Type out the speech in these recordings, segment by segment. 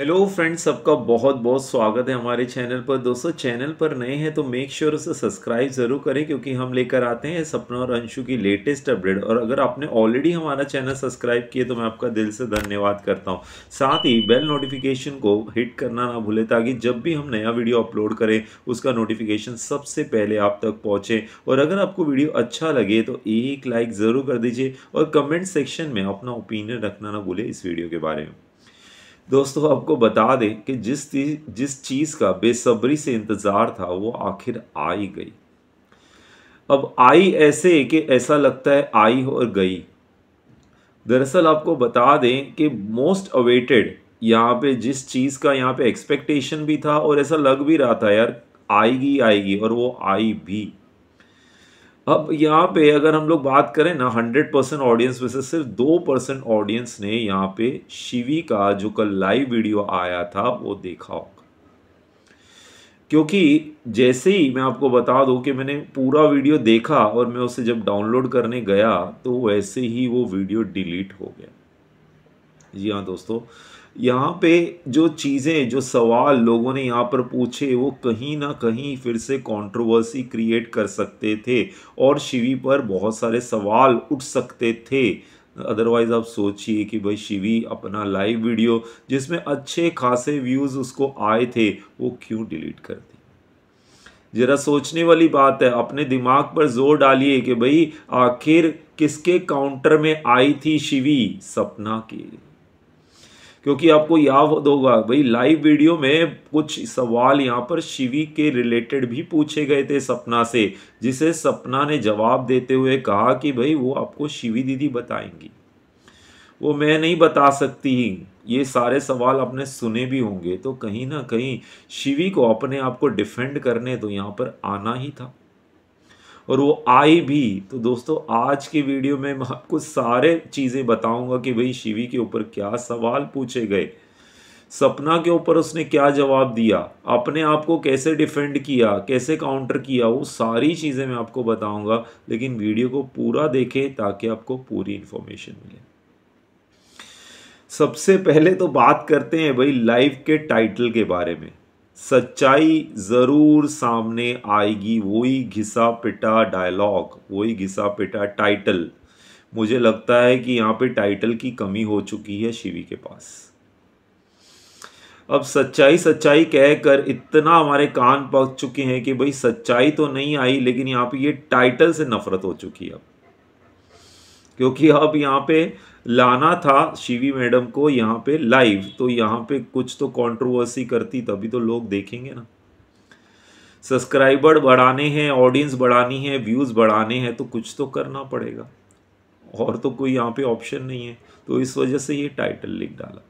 hello friends सबका बहुत बहुत स्वागत है हमारे चैनल पर दोस्तों चैनल पर नए हैं तो मेक श्योर उसे सब्सक्राइब ज़रूर करें क्योंकि हम लेकर आते हैं सपना और अंशु की लेटेस्ट अपडेट और अगर आपने ऑलरेडी हमारा चैनल सब्सक्राइब किए तो मैं आपका दिल से धन्यवाद करता हूं साथ ही बेल नोटिफिकेशन को हिट करना ना भूलें ताकि जब भी हम नया वीडियो अपलोड करें उसका नोटिफिकेशन सबसे पहले आप तक पहुँचे और अगर आपको वीडियो अच्छा लगे तो एक लाइक ज़रूर कर दीजिए और कमेंट सेक्शन में अपना ओपिनियन रखना ना भूलें इस वीडियो के बारे में दोस्तों आपको बता दें कि जिस जिस चीज़ का बेसब्री से इंतज़ार था वो आखिर आई गई अब आई ऐसे कि ऐसा लगता है आई और गई दरअसल आपको बता दें कि मोस्ट अवेटेड यहाँ पे जिस चीज़ का यहाँ पे एक्सपेक्टेशन भी था और ऐसा लग भी रहा था यार आएगी आएगी और वो आई भी अब यहाँ पे अगर हम लोग बात करें ना हंड्रेड परसेंट ऑडियंस में से सिर्फ दो परसेंट ऑडियंस ने यहाँ पे शिवी का जो कल लाइव वीडियो आया था वो देखा होगा क्योंकि जैसे ही मैं आपको बता दूं कि मैंने पूरा वीडियो देखा और मैं उसे जब डाउनलोड करने गया तो वैसे ही वो वीडियो डिलीट हो गया जी हाँ दोस्तों यहाँ पे जो चीज़ें जो सवाल लोगों ने यहाँ पर पूछे वो कहीं ना कहीं फिर से कंट्रोवर्सी क्रिएट कर सकते थे और शिवी पर बहुत सारे सवाल उठ सकते थे अदरवाइज़ आप सोचिए कि भाई शिवी अपना लाइव वीडियो जिसमें अच्छे खासे व्यूज़ उसको आए थे वो क्यों डिलीट कर दी ज़रा सोचने वाली बात है अपने दिमाग पर जोर डालिए कि भाई आखिर किसके काउंटर में आई थी शिवी सपना के क्योंकि आपको याद होगा भाई लाइव वीडियो में कुछ सवाल यहाँ पर शिवी के रिलेटेड भी पूछे गए थे सपना से जिसे सपना ने जवाब देते हुए कहा कि भाई वो आपको शिवी दीदी बताएंगी वो मैं नहीं बता सकती ये सारे सवाल आपने सुने भी होंगे तो कहीं ना कहीं शिवी को अपने आप को डिफेंड करने तो यहाँ पर आना ही था और वो आई भी तो दोस्तों आज के वीडियो में मैं आपको सारे चीज़ें बताऊंगा कि भाई शिवी के ऊपर क्या सवाल पूछे गए सपना के ऊपर उसने क्या जवाब दिया अपने आप को कैसे डिफेंड किया कैसे काउंटर किया वो सारी चीज़ें मैं आपको बताऊंगा लेकिन वीडियो को पूरा देखें ताकि आपको पूरी इन्फॉर्मेशन मिले सबसे पहले तो बात करते हैं भाई लाइव के टाइटल के बारे में सच्चाई ज़रूर सामने आएगी वही घिसा पिटा डायलॉग वही घिसा पिटा टाइटल मुझे लगता है कि यहाँ पे टाइटल की कमी हो चुकी है शिवी के पास अब सच्चाई सच्चाई कहकर इतना हमारे कान पक चुके हैं कि भाई सच्चाई तो नहीं आई लेकिन यहाँ पे ये टाइटल से नफरत हो चुकी है अब क्योंकि अब यहाँ पे लाना था शिवी मैडम को यहाँ पे लाइव तो यहाँ पे कुछ तो कंट्रोवर्सी करती तभी तो लोग देखेंगे ना सब्सक्राइबर बढ़ाने हैं ऑडियंस बढ़ानी है व्यूज़ बढ़ाने हैं तो कुछ तो करना पड़ेगा और तो कोई यहाँ पे ऑप्शन नहीं है तो इस वजह से ये टाइटल लिख डाला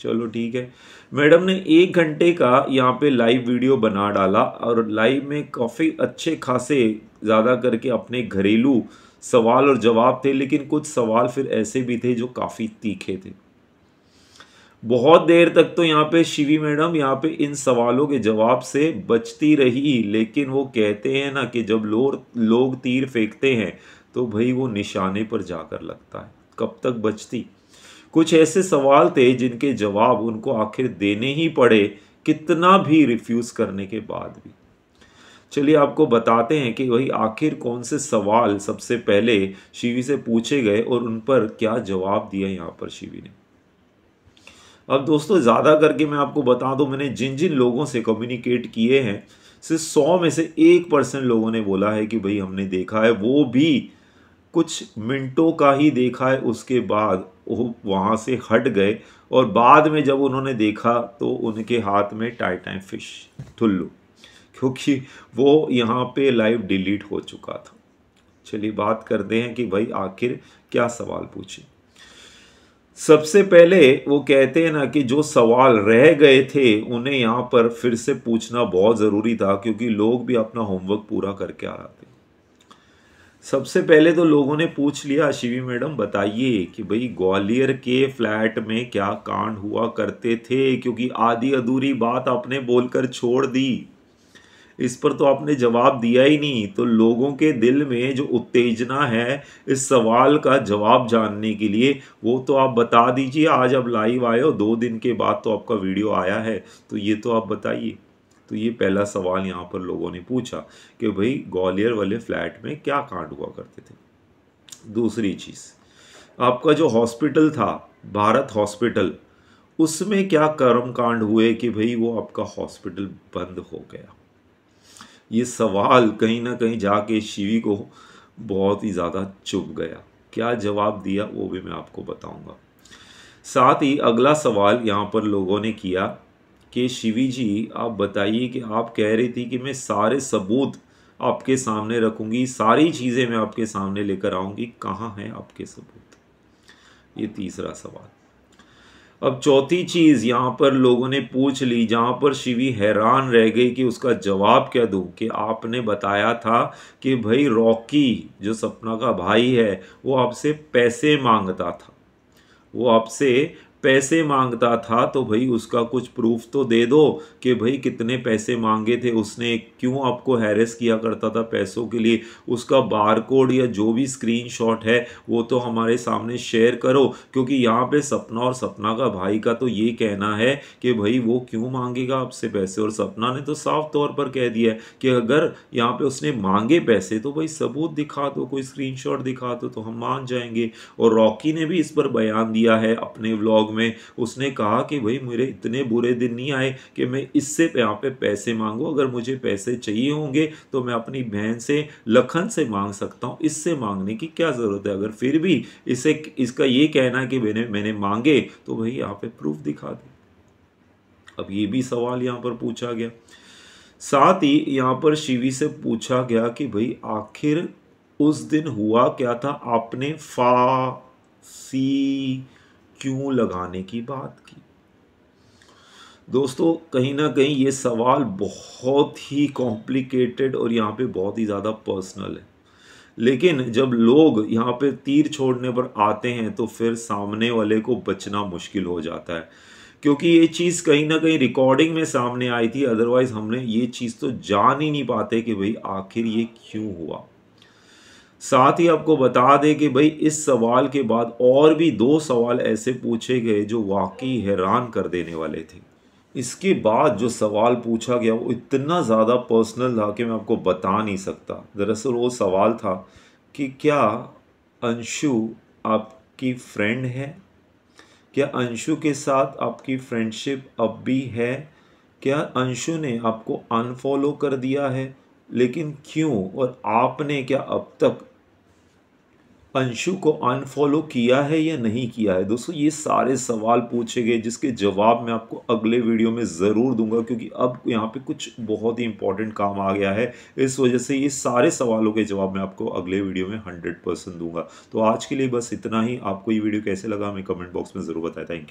चलो ठीक है मैडम ने एक घंटे का यहाँ पे लाइव वीडियो बना डाला और लाइव में काफ़ी अच्छे खासे ज़्यादा करके अपने घरेलू सवाल और जवाब थे लेकिन कुछ सवाल फिर ऐसे भी थे जो काफ़ी तीखे थे बहुत देर तक तो यहाँ पे शिवी मैडम यहाँ पे इन सवालों के जवाब से बचती रही लेकिन वो कहते हैं ना कि जब लोग लोग तीर फेंकते हैं तो भाई वो निशाने पर जाकर लगता है कब तक बचती कुछ ऐसे सवाल थे जिनके जवाब उनको आखिर देने ही पड़े कितना भी रिफ्यूज़ करने के बाद भी चलिए आपको बताते हैं कि वही आखिर कौन से सवाल सबसे पहले शिवी से पूछे गए और उन पर क्या जवाब दिया यहाँ पर शिवी ने अब दोस्तों ज़्यादा करके मैं आपको बता दूँ मैंने जिन जिन लोगों से कम्युनिकेट किए हैं सिर्फ सौ में से एक परसेंट लोगों ने बोला है कि भाई हमने देखा है वो भी कुछ मिनटों का ही देखा है उसके बाद वो वहाँ से हट गए और बाद में जब उन्होंने देखा तो उनके हाथ में टाइम फिश थुल्लू क्योंकि वो यहाँ पे लाइव डिलीट हो चुका था चलिए बात करते हैं कि भाई आखिर क्या सवाल पूछे सबसे पहले वो कहते हैं ना कि जो सवाल रह गए थे उन्हें यहाँ पर फिर से पूछना बहुत ज़रूरी था क्योंकि लोग भी अपना होमवर्क पूरा करके आ रहे थे सबसे पहले तो लोगों ने पूछ लिया शिवी मैडम बताइए कि भाई ग्वालियर के फ्लैट में क्या कांड हुआ करते थे क्योंकि आधी अधूरी बात आपने बोलकर छोड़ दी इस पर तो आपने जवाब दिया ही नहीं तो लोगों के दिल में जो उत्तेजना है इस सवाल का जवाब जानने के लिए वो तो आप बता दीजिए आज आप लाइव आए हो दो दिन के बाद तो आपका वीडियो आया है तो ये तो आप बताइए तो ये पहला सवाल यहाँ पर लोगों ने पूछा कि भाई ग्वालियर वाले फ्लैट में क्या कांड हुआ करते थे दूसरी चीज़ आपका जो हॉस्पिटल था भारत हॉस्पिटल उसमें क्या कर्म कांड हुए कि भाई वो आपका हॉस्पिटल बंद हो गया ये सवाल कहीं ना कहीं जाके शिवी को बहुत ही ज़्यादा चुभ गया क्या जवाब दिया वो भी मैं आपको बताऊंगा साथ ही अगला सवाल यहाँ पर लोगों ने किया कि शिवी जी आप बताइए कि आप कह रही थी कि मैं सारे सबूत आपके सामने रखूंगी सारी चीज़ें मैं आपके सामने लेकर आऊंगी कहाँ हैं आपके सबूत ये तीसरा सवाल अब चौथी चीज़ यहाँ पर लोगों ने पूछ ली जहाँ पर शिवी हैरान रह गई कि उसका जवाब क्या दूँ कि आपने बताया था कि भाई रॉकी जो सपना का भाई है वो आपसे पैसे मांगता था वो आपसे पैसे मांगता था तो भाई उसका कुछ प्रूफ तो दे दो कि भाई कितने पैसे मांगे थे उसने क्यों आपको हैरेस किया करता था पैसों के लिए उसका बार कोड या जो भी स्क्रीन शॉट है वो तो हमारे सामने शेयर करो क्योंकि यहाँ पे सपना और सपना का भाई का तो ये कहना है कि भाई वो क्यों मांगेगा आपसे पैसे और सपना ने तो साफ तौर पर कह दिया कि अगर यहाँ पर उसने मांगे पैसे तो भाई सबूत दिखा दो कोई स्क्रीन दिखा दो तो हम मान जाएंगे और रॉकी ने भी इस पर बयान दिया है अपने व्लॉग में उसने कहा कि भाई मेरे इतने बुरे दिन नहीं आए कि मैं इससे यहाँ पे पैसे मांगू अगर मुझे पैसे चाहिए होंगे तो मैं अपनी बहन से लखन से मांग सकता हूँ इससे मांगने की क्या ज़रूरत है अगर फिर भी इसे इसका ये कहना कि मैंने मैंने मांगे तो भाई यहाँ पे प्रूफ दिखा दे अब ये भी सवाल यहाँ पर पूछा गया साथ ही यहाँ पर शिवी से पूछा गया कि भाई आखिर उस दिन हुआ क्या था आपने फा सी क्यों लगाने की बात की दोस्तों कहीं ना कहीं ये सवाल बहुत ही कॉम्प्लिकेटेड और यहाँ पे बहुत ही ज़्यादा पर्सनल है लेकिन जब लोग यहाँ पे तीर छोड़ने पर आते हैं तो फिर सामने वाले को बचना मुश्किल हो जाता है क्योंकि ये चीज़ कहीं ना कहीं रिकॉर्डिंग में सामने आई थी अदरवाइज़ हमने ये चीज़ तो जान ही नहीं पाते कि भाई आखिर ये क्यों हुआ साथ ही आपको बता दें कि भाई इस सवाल के बाद और भी दो सवाल ऐसे पूछे गए जो वाकई हैरान कर देने वाले थे इसके बाद जो सवाल पूछा गया वो इतना ज़्यादा पर्सनल था कि मैं आपको बता नहीं सकता दरअसल वो सवाल था कि क्या अंशु आपकी फ्रेंड है क्या अंशु के साथ आपकी फ्रेंडशिप अब भी है क्या अंशु ने आपको अनफॉलो कर दिया है लेकिन क्यों और आपने क्या अब तक अंशु को अनफॉलो किया है या नहीं किया है दोस्तों ये सारे सवाल पूछे गए जिसके जवाब मैं आपको अगले वीडियो में ज़रूर दूंगा क्योंकि अब यहाँ पे कुछ बहुत ही इंपॉर्टेंट काम आ गया है इस वजह से ये सारे सवालों के जवाब मैं आपको अगले वीडियो में हंड्रेड परसेंट दूंगा तो आज के लिए बस इतना ही आपको ये वीडियो कैसे लगा हमें कमेंट बॉक्स में ज़रूर बताया थैंक यू